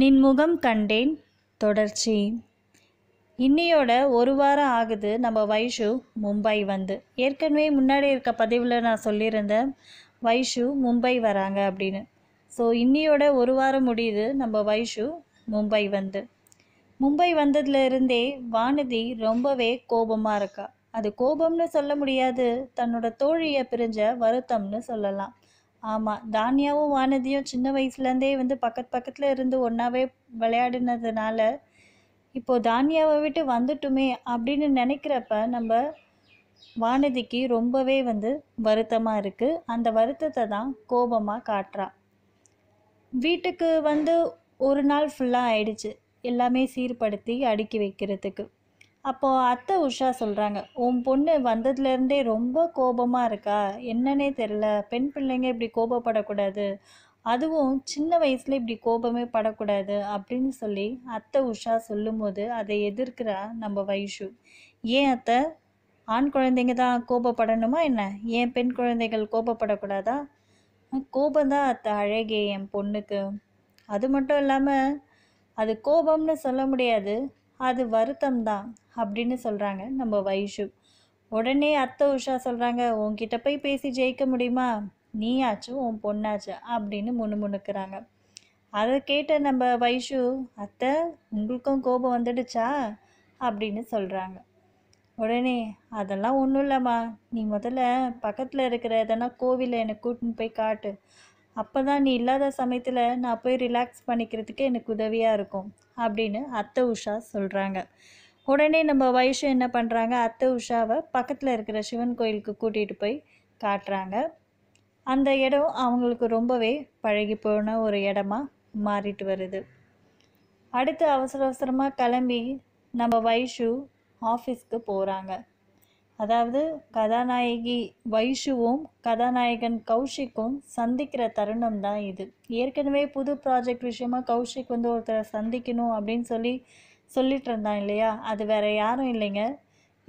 நின்முகம் கண்டேன் தொடர்ச்சி இன்னியோட ஒரு வாரம் ஆகுது நம்ம வைஷு மும்பை வந்து ஏற்கனவே முன்னாடி இருக்க பதிவில் நான் சொல்லியிருந்தேன் வைஷு மும்பை வராங்க அப்படின்னு ஸோ இன்னியோட ஒரு வாரம் முடியுது நம்ம வைஷு மும்பை வந்து மும்பை வந்ததுலேருந்தே வானதி ரொம்பவே கோபமாக இருக்கா அது கோபம்னு சொல்ல முடியாது தன்னோட தோழியை பிரிஞ்ச வருத்தம்னு சொல்லலாம் ஆமாம் தானியாவும் வானதியும் சின்ன வயசுலேருந்தே வந்து பக்கத்து பக்கத்தில் இருந்து ஒன்றாவே விளையாடினதுனால இப்போது தானியாவை விட்டு வந்துட்டுமே அப்படின்னு நினைக்கிறப்ப நம்ம வானதிக்கு ரொம்பவே வந்து வருத்தமாக இருக்குது அந்த வருத்தத்தை தான் கோபமாக காட்டுறா வீட்டுக்கு வந்து ஒரு நாள் ஃபுல்லாக ஆயிடுச்சு எல்லாமே சீர்படுத்தி அடுக்கி வைக்கிறதுக்கு அப்போது அத்தை உஷா சொல்கிறாங்க உன் பொண்ணு வந்ததுலேருந்தே ரொம்ப கோபமாக இருக்கா என்னன்னே தெரில பெண் பிள்ளைங்க இப்படி கோபப்படக்கூடாது அதுவும் சின்ன வயசில் இப்படி கோபமே படக்கூடாது அப்படின்னு சொல்லி அத்தை உஷா சொல்லும்போது அதை எதிர்க்கிறா நம்ம வைஷு ஏன் அத்தை ஆண் குழந்தைங்க தான் கோபப்படணுமா என்ன ஏன் பெண் குழந்தைகள் கோபப்படக்கூடாதா கோபந்தான் அத்தை அழகே என் பொண்ணுக்கு அது மட்டும் இல்லாமல் அது கோபம்னு சொல்ல முடியாது அது வருத்தம்தான் அப்படின்னு சொல்கிறாங்க நம்ம வைஷு உடனே அத்தை உஷா சொல்கிறாங்க உன்கிட்ட போய் பேசி ஜெயிக்க முடியுமா நீயாச்சும் உன் பொண்ணாச்சு அப்படின்னு முணுமுணுக்கிறாங்க அதை கேட்ட நம்ம வைஷு அத்தை உங்களுக்கும் கோபம் வந்துடுச்சா அப்படின்னு சொல்கிறாங்க உடனே அதெல்லாம் ஒன்றும் இல்லைம்மா நீ முதல்ல பக்கத்தில் இருக்கிற எதனா கோவிலில் என்னை கூட்டின்னு போய் காட்டு அப்போ தான் நீ இல்லாத சமயத்தில் நான் போய் ரிலாக்ஸ் பண்ணிக்கிறதுக்கு எனக்கு உதவியாக இருக்கும் அப்படின்னு அத்தை உஷா சொல்கிறாங்க உடனே நம்ம வயசு என்ன பண்ணுறாங்க அத்தை உஷாவை பக்கத்தில் இருக்கிற சிவன் கோயிலுக்கு கூட்டிகிட்டு போய் காட்டுறாங்க அந்த இடம் அவங்களுக்கு ரொம்பவே பழகி போன ஒரு இடமா மாறிட்டு வருது அடுத்து அவசர அவசரமாக கிளம்பி நம்ம வைஷு ஆஃபீஸ்க்கு போகிறாங்க அதாவது கதாநாயகி வைஷுவும் கதாநாயகன் கௌஷிக்கும் சந்திக்கிற தருணம் தான் இது ஏற்கனவே புது ப்ராஜெக்ட் விஷயமா கௌஷிக் வந்து ஒருத்தரை சந்திக்கணும் அப்படின்னு சொல்லி சொல்லிட்டு இருந்தான் இல்லையா அது வேற யாரும் இல்லைங்க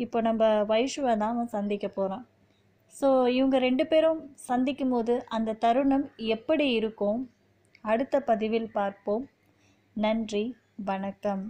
இப்போ நம்ம வைஷுவை தான் அவன் சந்திக்க போகிறான் ஸோ இவங்க ரெண்டு பேரும் சந்திக்கும் போது அந்த தருணம் எப்படி இருக்கும் அடுத்த பதிவில் பார்ப்போம் நன்றி வணக்கம்